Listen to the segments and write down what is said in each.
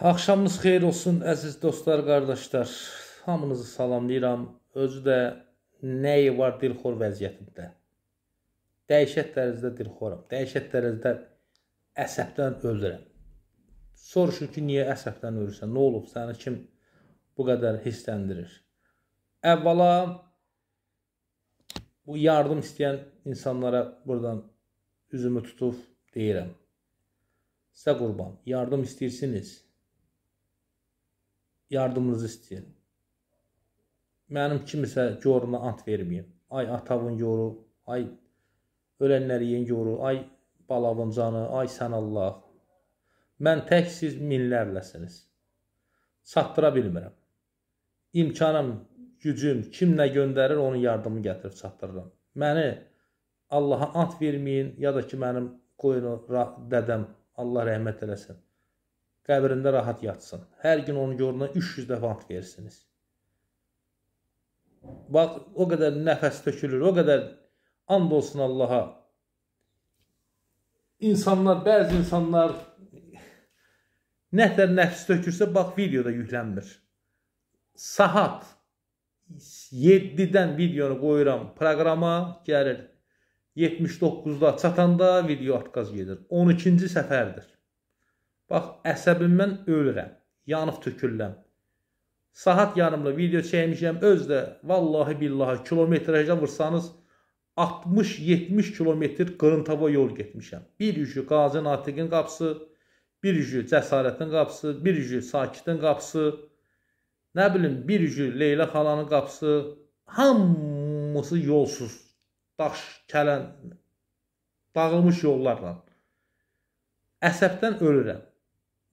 Axşamınız xeyir olsun əziz dostlar, qardaşlar. Hamınızı salamlayıram. Özü də nəyi var dilxor vəziyyətində. Dəhşət dərəcədə dilxoram. Dəhşət dərəcədə əsəbdən ölürəm. Soruşun ki, niyə əsəbdən ölürsən? Nə olub? Səni kim bu qədər hissləndirir? Əvvəla bu yardım istəyən insanlara buradan üzümü tutub deyirəm. Sizə qurban, yardım istəyirsiniz yardımınızı istəyirəm. Mənim kimisə görmə ant verməyin. Ay atavın yoru, ay ölənlərin yoru, ay balavın canı, ay sən Allah. Mən tək siz minlərləsiniz. Çatdıra bilmirəm. İmkanım, gücüm, kim nə göndərir, onun yardımını gətirib çatdırıram. Məni Allaha ant verməyin, ya da ki, mənim qoyunu dədəm, Allah rəhmət eləsin qəbrində rahat yatsın. Hər gün onun yoluna 300 dəfə ant verirsiniz. Bax, o qədər nəfəs tökülür, o qədər and olsun Allaha. İnsanlar, bəzi insanlar nə qədər nəfs tökürsə, bax, videoda yüklənmir. Saat 7-dən videonu qoyuram proqrama, gəlir. 79-da çatanda video atqaz gedir. 12-ci səfərdir. Bax, əsəbimdən ölürəm, yanıb tökülürəm. Saat yarımla video çəkmişəm, öz də vallahi billahi kilometrajda vursanız 60-70 kilometr qırıntava yol getmişəm. Bir yüzü Qazi Natiqin qapısı, bir yüzü Cəsarətin qapısı, bir yüzü Sakitin qapısı, nə bilim bir yüzü Leyla xalanın qapısı, hamısı yolsuz, daş, kələn, dağılmış yollarla. Əsəbdən ölürəm.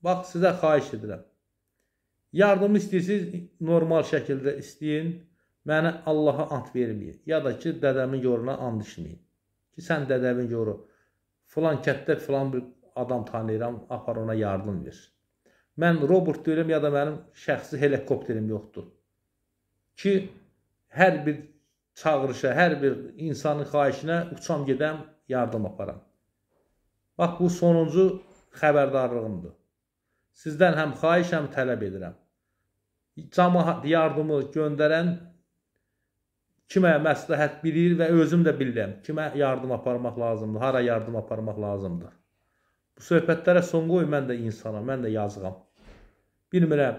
Bax, sizə xahiş edirəm. Yardımı istəyirsiniz, normal şəkildə istəyin. Mənə Allaha ant verməyin. Ya da ki, dədəmin yoruna and içməyin. Ki, sən dədəmin yoru, filan kətdə filan bir adam tanıyıram, apar ona yardım ver. Mən Robert deyirəm, ya da mənim şəxsi helikopterim yoxdur. Ki, hər bir çağırışa, hər bir insanın xahişinə uçam gedəm, yardım aparam. Bax, bu sonuncu xəbərdarlığımdır. Sizdən həm xahiş, həm tələb edirəm. Cama yardımı göndərən kimə məsləhət bilir və özüm də bilirəm kimə yardım aparmaq lazımdır, hara yardım aparmaq lazımdır. Bu söhbətlərə son qoy, mən də insanam, mən də yazığam. Bilmirəm,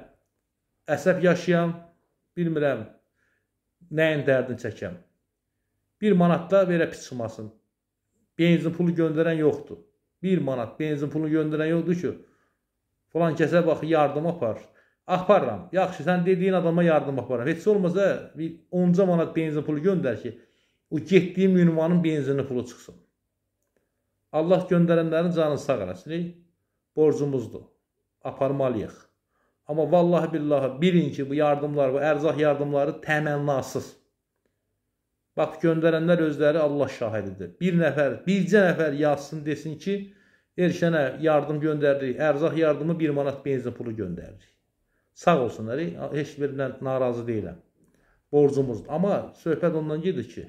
əsəb yaşayam, bilmirəm, nəyin dərdini çəkəm. Bir manat da belə piçılmasın. Benzin pulu göndərən yoxdur. Bir manat benzin pulu göndərən yoxdur ki, Falan kəsə bax, yardım apar. Aparıram. Yaxşı, sən dediyin adama yardım aparıram. Heç olmasa bir 10 manat benzin pulu göndər ki, o getdiyim ünvanın benzinli pulu çıxsın. Allah göndərənlərin canını sağ eləsin. Borcumuzdur. Aparmalıyıq. Amma vallahi billahi bilin ki, bu yardımlar, bu ərzaq yardımları təmənnasız. Bax, göndərənlər özləri Allah şahididir. Bir nəfər, bircə nəfər yazsın, desin ki, Erkənə yardım göndəririk, ərzaq yardımı 1 manat benzin pulu göndəririk. Sağ olsunlar, heç birindən narazı deyiləm. Borcumuzdur. Amma söhbət ondan gedir ki,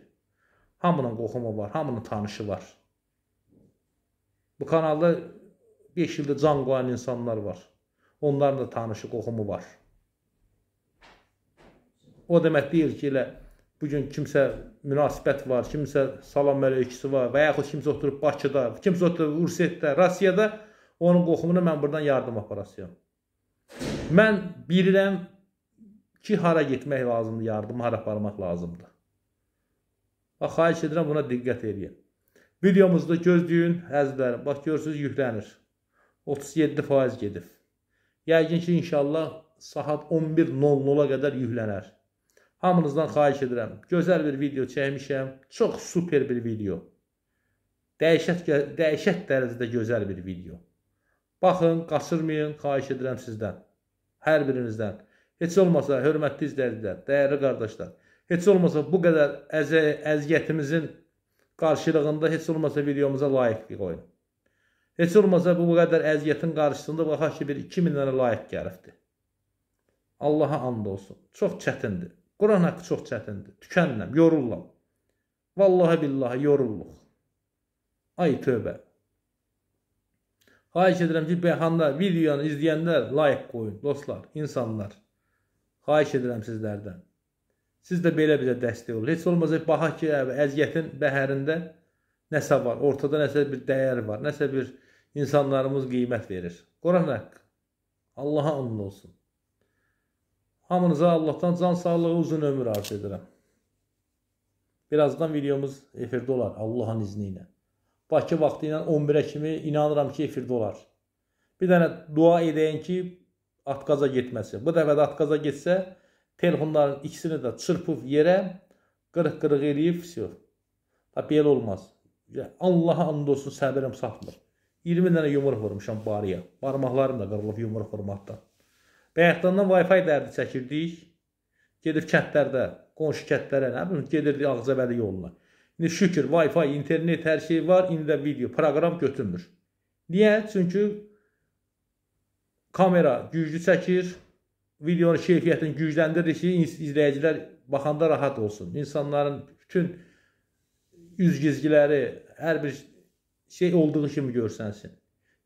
hamının qoxumu var, hamının tanışı var. Bu kanalda 5 ildir can qoyan insanlar var. Onların da tanışı, qoxumu var. O demək deyil ki, elə bu gün kimsə münasibət var, kimsə salam əleykisi var və yaxud kimsə oturub Bakıda, kimsə oturub Rusiyada, Rusiyada onun qoxumunu mən buradan yardım aparasıyam. Mən bilirəm ki, hara getmək lazımdır, yardımı hara aparmaq lazımdır. Və xahiş edirəm buna diqqət edin. Videomuzda gözləyin, əzizlərim. Bax görürsüz yüklənir. 37% gedib. Yəqin ki, inşallah saat 11.00-a qədər yüklənər. Hamınızdan xahiş edirəm. Gözəl bir video çəkmişəm. Çox super bir video. Dəhşət dəhşət dərəcədə gözəl bir video. Baxın, qaçırmayın, xahiş edirəm sizdən. Hər birinizdən. Heç olmasa hörmətli izləyicilər, dəyərli qardaşlar, heç olmasa bu qədər əzə, əziyyətimizin qarşılığında heç olmasa videomuza layiq qoyun. Heç olmasa bu qədər əziyyətin qarşısında baxaq ki, bir 2000 dənə layiq gəlibdir. Allaha and olsun. Çox çətindir. Quran haqqı çox çətindir. Tükənirəm, yorulam. Vallahi billahi yorulluq. Ay tövbə. Xahiş edirəm ki, bəhanda videonu izləyənlər layk qoyun, dostlar, insanlar. Xahiş edirəm sizlərdən. Siz də belə bizə dəstək olun. Heç olmasa baxaq ki, əziyyətin bəhərində nəsə var, ortada nəsə bir dəyər var, nəsə bir insanlarımız qiymət verir. Quran haqqı. Allaha onun olsun. Hamınıza Allahdan can sağlığı, uzun ömür arz edirəm. Birazdan videomuz efirdə olar Allahın izni ilə. Bakı vaxtı ilə 11-ə kimi inanıram ki, efirdə olar. Bir dənə dua edəyən ki, atqaza getməsi. Bu dəfə də atqaza getsə, telefonların ikisini də çırpıb yerə qırıq-qırıq eləyib, все. Ha, belə olmaz. Allaha and olsun səbirim satmır. 20 dənə yumruq vurmuşam barıya. Barmaqlarım da qırılıb yumruq vurmaqdan. Bəyətdandan Wi-Fi dərdi çəkirdik. Gedib kətlərdə, qonşu kətlərə, nə bilim, gedirdi Ağzəbəli yoluna. İndi şükür Wi-Fi, internet hər şey var. İndi də video, proqram götürmür. Niyə? Çünki kamera güclü çəkir. Videonun keyfiyyətini gücləndirir ki, izləyicilər baxanda rahat olsun. İnsanların bütün üzgizgiləri, hər bir şey olduğu kimi görsənsin.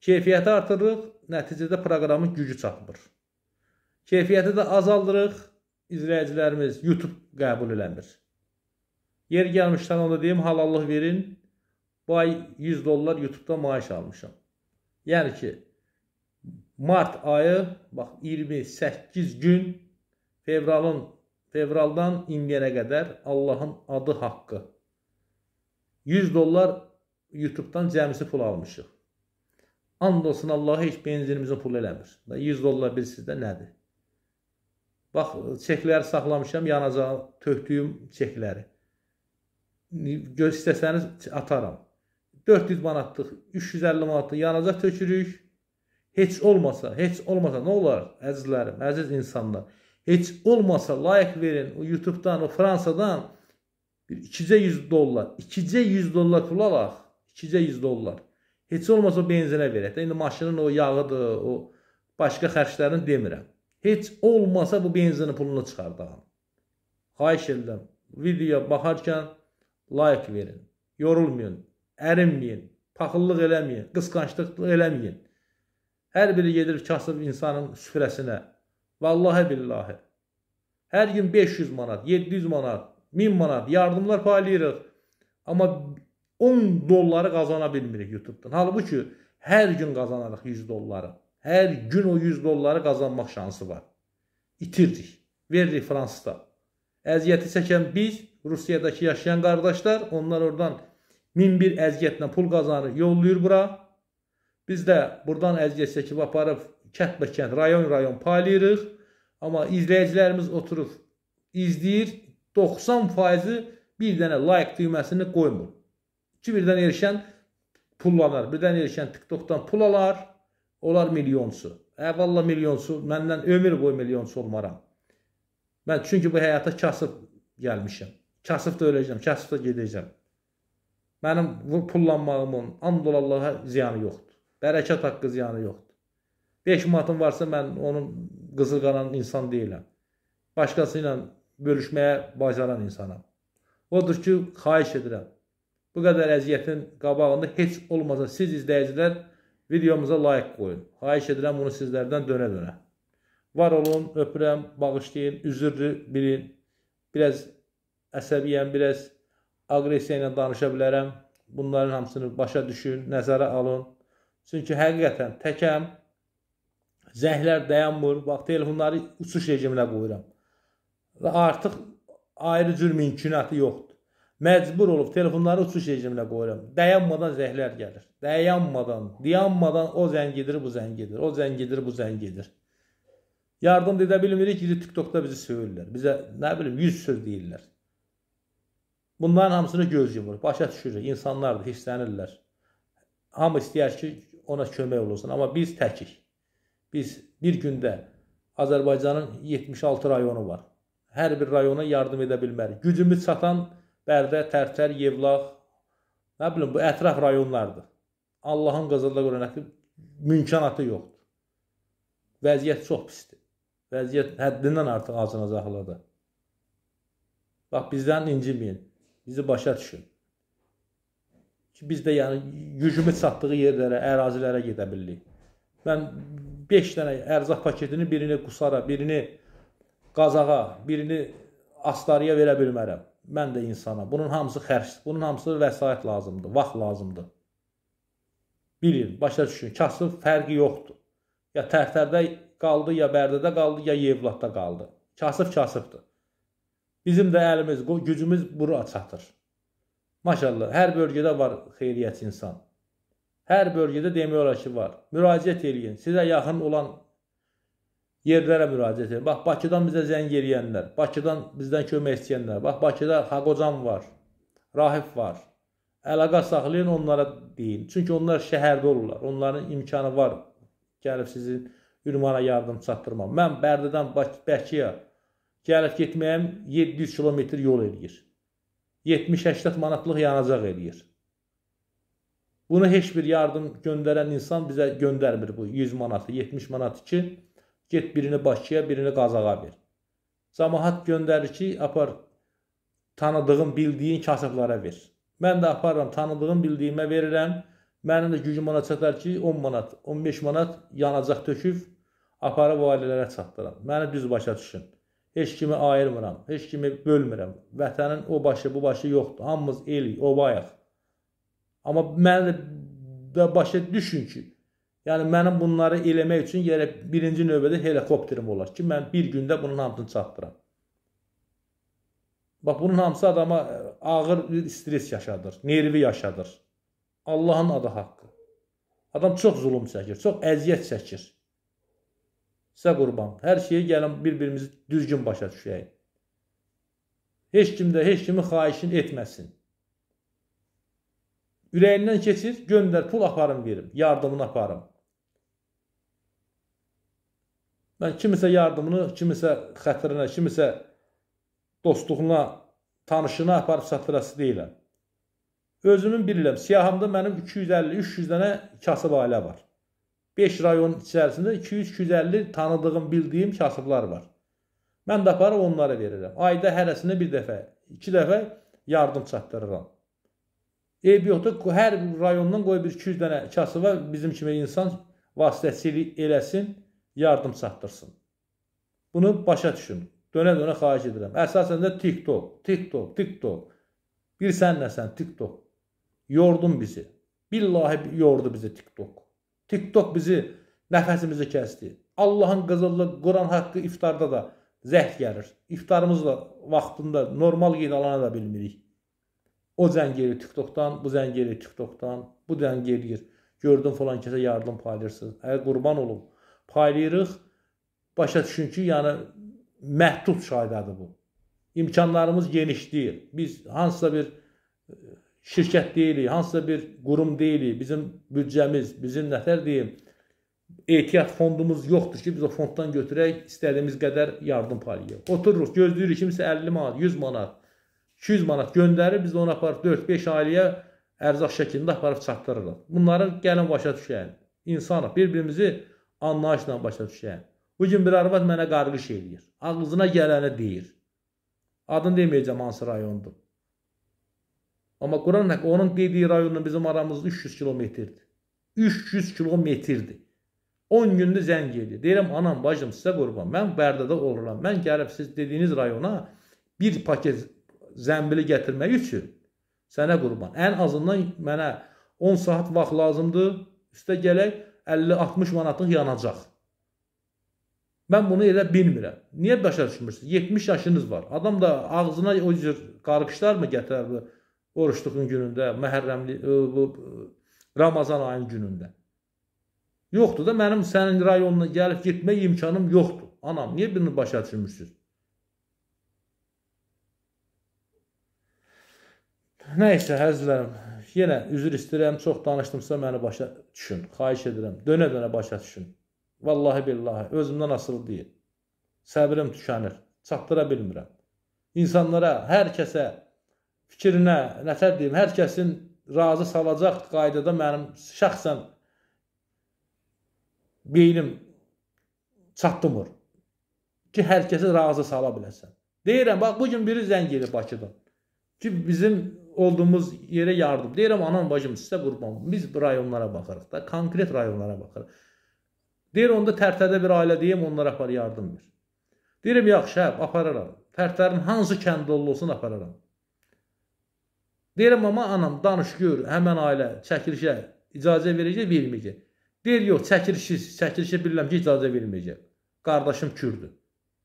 Keyfiyyəti artırırıq, nəticədə proqramın gücü çatmır. Keyfiyyəti də azaldırıq. İzləyicilərimiz YouTube qəbul eləmir. Yer gəlmişdən onu deyim, halallıq verin. Bu ay 100 dollar YouTube-da maaş almışam. Yəni ki, mart ayı, bax 28 gün fevralın fevraldan indiyənə qədər Allahın adı haqqı 100 dollar YouTube-dan cəmisi pul almışıq. And olsun Allaha heç benzinimizin pulu eləmir. 100 dollar bilsiz də nədir? Bax, çekləri saxlamışam, yanacaq tökdüyüm çekləri. İstəsəniz ataram. 400 manatlıq, 350 manatlıq yanacaq tökürük. Heç olmasa, heç olmasa nə olar əzizlərim, əziz insanlar? Heç olmasa layiq verin o YouTube-dan, o Fransadan 2-cə 100 dollar, 2-cə 100 dollar pul alaq. 2-cə 100 dollar. Heç olmasa benzinə verək də. İndi maşının o yağıdır, o başqa xərclərini demirəm. Heç olmasa bu benzinin pulunu çıxardağım. Xahiş edirəm, videoya baxarkən like verin, yorulmayın, ərinməyin, taxıllıq eləməyin, qısqançlıq eləməyin. Hər biri gedir kasıb insanın süfrəsinə. Vallahi billahi. Hər gün 500 manat, 700 manat, 1000 manat yardımlar paylayırıq. Amma 10 dolları qazana bilmirik YouTube-dan. Halbuki hər gün qazanarıq 100 dolları. Hər gün o 100 dolları qazanmaq şansı var. İtiririk. Veririk Fransızda. Əziyyəti çəkən biz, Rusiyadakı yaşayan qardaşlar, onlar oradan min bir əziyyətlə pul qazanır, yollayır bura. Biz də buradan əziyyət çəkib aparıb kənd-bəkənd, rayon-rayon paylayırıq. Amma izləyicilərimiz oturub izləyir. 90%-i bir dənə like düyməsini qoymur. Ki birdən erişən pull alar, birdən erişən TikTokdan pul alar. Olar milyonsu. Əvvalla e, milyonsu, məndən ömür boyu milyonsu olmaram. Mən çünki bu həyata kasıb gəlmişəm. Kasıb da öləcəm, kasıb da gedəcəm. Mənim pullanmağımın, and olallaha ziyanı yoxdur. Bərəkət haqqı ziyanı yoxdur. 5 manatım varsa mən onun qızılqanan insan deyiləm. Başqası ilə bölüşməyə bacaran insanam. Odur ki, xahiş edirəm. Bu qədər əziyyətin qabağında heç olmasa siz izləyicilər Videomuza layiq qoyun. Xahiş edirəm bunu sizlərdən dönə-dönə. Var olun, öpürəm, bağışlayın, üzürlü bilin. Biraz əsəbiyyəm, biraz aqressiya ilə danışa bilərəm. Bunların hamısını başa düşün, nəzərə alın. Çünki həqiqətən təkəm, zəhlər dayanmır. Bax, telefonları uçuş rejiminə qoyuram. Və artıq ayrı cür mümkünatı yoxdur məcbur olub telefonları uçuş rejiminə qoyuram. Dayanmadan zənglər gəlir. Dayanmadan, dayanmadan o zəng gedir, bu zəng gedir. O zəng gedir, bu zəng gedir. Yardım edə bilmirik, gidib TikTokda bizi söyürlər. Bizə nə bilim 100 söz deyirlər. Bunların hamısını göz yumur, başa düşürük. İnsanlar da hisslənirlər. Hamı istəyər ki, ona kömək olursun. Amma biz təkik. Biz bir gündə Azərbaycanın 76 rayonu var. Hər bir rayona yardım edə bilmərik. Gücümüz çatan Bərdə, Tərtər, Yevlax, nə bilim bu ətraf rayonlardır. Allahın qazanda qorunağı mümkünatı yoxdur. Vəziyyət çox pisdir. Vəziyyət həddindən artıq acınacaqlıdır. Bax bizdən inciməyin. Bizi başa düşün. Ki biz də yəni gücümüz çatdığı yerlərə, ərazilərə gedə bilirik. Mən 5 dənə ərzaq paketini birini qusara, birini qazağa, birini astarıya verə bilmərəm mən də insana. Bunun hamısı xərcdir. Bunun hamısı vəsait lazımdır, vaxt lazımdır. Bilin, başa düşün, kasıb fərqi yoxdur. Ya Tərtərdə qaldı, ya Bərdədə qaldı, ya Yevladda qaldı. Kasıb kasıbdır. Bizim də əlimiz, gücümüz bura çatır. Maşallah, hər bölgədə var xeyriyyəçi insan. Hər bölgədə demək olar ki, var. Müraciət eləyin. Sizə yaxın olan yerlərə müraciət edir. Bax, Bakıdan bizə zəng eləyənlər, Bakıdan bizdən kömək istəyənlər, bax, Bakıda Haqocan var, Rahib var. Əlaqə saxlayın, onlara deyin. Çünki onlar şəhərdə olurlar, onların imkanı var gəlib sizin ünvana yardım çatdırmaq. Mən Bərdədən Bak Bakıya gəlib getməyəm 700 kilometr yol eləyir. 70-80 manatlıq yanacaq eləyir. Bunu heç bir yardım göndərən insan bizə göndərmir bu 100 manatı, 70 manatı ki, Get birini Bakıya, birini Qazağa ver. Camahat göndərir ki, apar tanıdığın, bildiyin kasıblara ver. Mən də aparıram, tanıdığım, bildiyimə verirəm. Mənim də gücüm ona çatar ki, 10 manat, 15 manat yanacaq töküb aparıb o ailələrə çatdıram. Məni düz başa düşün. Heç kimi ayırmıram, heç kimi bölmürəm. Vətənin o başı, bu başı yoxdur. Hamımız elik, obayıq. Amma mən də başa düşün ki, Yəni mənim bunları eləmək üçün yerə birinci növbədə helikopterim olar ki, mən bir gündə bunun hamısını çatdıram. Bax bunun hamısı adama e, ağır bir stres yaşadır, nervi yaşadır. Allahın adı haqqı. Adam çox zulm çəkir, çox əziyyət çəkir. Sizə qurban. Hər şeyi gəlin bir-birimizi düzgün başa düşəyik. Heç kim də heç kimin xahişini etməsin. Ürəyindən keçir, göndər, pul aparım verim, yardımını aparım. Mən kimisə yardımını, kimisə xətrinə, kimisə dostluğuna, tanışına aparıb çatdırası deyiləm. Özümün bilirəm, siyahımda mənim 250-300 dənə kasıb ailə var. 5 rayon içərisində 200-250 tanıdığım, bildiyim kasıblar var. Mən də aparıb onlara verirəm. Ayda hərəsində bir dəfə, iki dəfə yardım çatdırıram. Eyb yoxdur, hər rayondan qoy bir 200 dənə kasıba bizim kimi insan vasitəsilə eləsin yardım çatdırsın. Bunu başa düşün. Dönə-dönə xahiş edirəm. Əsasən də TikTok, TikTok, TikTok. Bir sən nəsən TikTok. Yordun bizi. Billahi yordu bizi TikTok. TikTok bizi nəfəsimizi kəsdi. Allahın qızıllı Quran haqqı iftarda da zəh gəlir. İftarımız da vaxtında normal qeyd alana da bilmirik. O zəng gelir TikTokdan, bu zəng gelir TikTokdan, bu zəng gelir. Gördüm falan kəsə yardım paylaşırsınız. Əgər qurban olum paylayırıq. Başa düşün ki, yəni məhdud çaydadır bu. İmkanlarımız genişləyir. Biz hansısa bir e, şirkət deyilik, hansısa bir qurum deyilik, bizim büdcəmiz, bizim nətər deyim, ehtiyat fondumuz yoxdur ki, biz o fonddan götürək, istədiyimiz qədər yardım paylayaq. Otururuq, gözləyirik kimisə 50 manat, 100 manat, 200 manat göndərir, biz də onu aparıb 4-5 ailəyə ərzaq şəklində aparıb çatdırırıq. Bunları gəlin başa düşəyik. İnsanıq, bir-birimizi anlayışla başa düşər. Bu gün bir arvad mənə qarğış eləyir. Ağzına gələni deyir. Adını deməyəcəm hansı rayondur. Amma Quran haqqı hə, onun dediyi rayonla bizim aramız 300 kilometrdir. 300 kilometrdir. 10 gündür zəng edir. Deyirəm anam, bacım sizə qurban. Mən Bərdədə oluram. Mən gəlib siz dediyiniz rayona bir paket zəmbili gətirmək üçün sənə qurban. Ən azından mənə 10 saat vaxt lazımdır. Üstə gələk 50-60 manatın yanacaq. Mən bunu elə bilmirəm. Niyə başa düşmürsünüz? 70 yaşınız var. Adam da ağzına o cür qarqışlar mı gətirər bu oruçluğun günündə, məhərrəmli bu Ramazan ayının günündə? Yoxdur da mənim sənin rayonuna gəlib getmək imkanım yoxdur. Anam, niyə birini başa düşmürsünüz? Nəysə, həzrlərim, yenə üzr istəyirəm, çox danışdımsa məni başa düşün. Xahiş edirəm, dönə-dönə başa düşün. Vallahi billahi özümdən asılı deyil. Səbrim tükənir, çatdıra bilmirəm. İnsanlara, hər kəsə fikrinə, nətər deyim, hər kəsin razı salacaq qaydada mənim şəxsən beynim çatdımır ki, hər kəsi razı sala biləsən. Deyirəm, bax, bugün biri zəng edir Bakıdan ki, bizim olduğumuz yerə yardım. Deyirəm anam bacım sizə qurban. Biz bu rayonlara baxırıq da, konkret rayonlara baxırıq. Deyir onda tərtədə bir ailə deyim onlara apar yardım ver. Deyirəm yaxşı, hə, apararam. Tərtərin hansı kəndi olsun apararam. Deyirəm amma anam danış gör, həmin ailə çəkilişə icazə verəcək, verməyəcək. Deyir yox, çəkilişsiz, çəkilişə bilirəm ki, icazə verməyəcək. Qardaşım kürdür.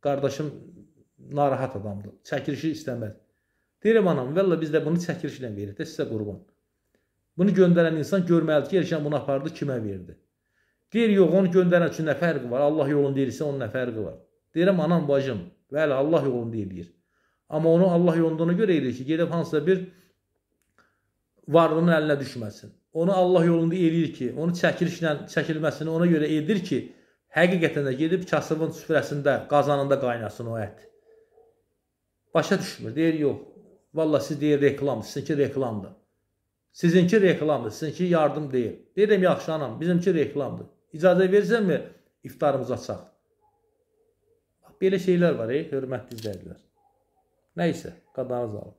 Qardaşım narahat adamdır. Çəkilişi istəməz. Deyirəm anam, vəlla biz də bunu çəkilişlə veririk də sizə qurban. Bunu göndərən insan görməlidir ki, erkən bunu apardı, kimə verdi. Deyir, yox, onu göndərən üçün nə fərqi var? Allah yolunu deyirsə, onun nə fərqi var? Deyirəm, anam, bacım, bəli, Allah yolunda eləyir. Amma onu Allah yolunda görə eləyir ki, gedib hansısa bir varlığının əlinə düşməsin. Onu Allah yolunda eləyir ki, onu çəkilişlə, çəkilməsini ona görə edir ki, həqiqətən də gedib kasıbın süfrəsində, qazanında qaynasın o ət. Başa düşmür, deyir, yox, Valla siz deyir reklam, sizinki reklamdır. Sizinki reklamdır, sizinki yardım deyil. Deyirəm, yaxşı anam, bizimki reklamdır. İcazə verirsənmi, iftarımızı açaq. Belə şeylər var, ey, hörmətli izləyicilər. Nəysə, qadanız alın.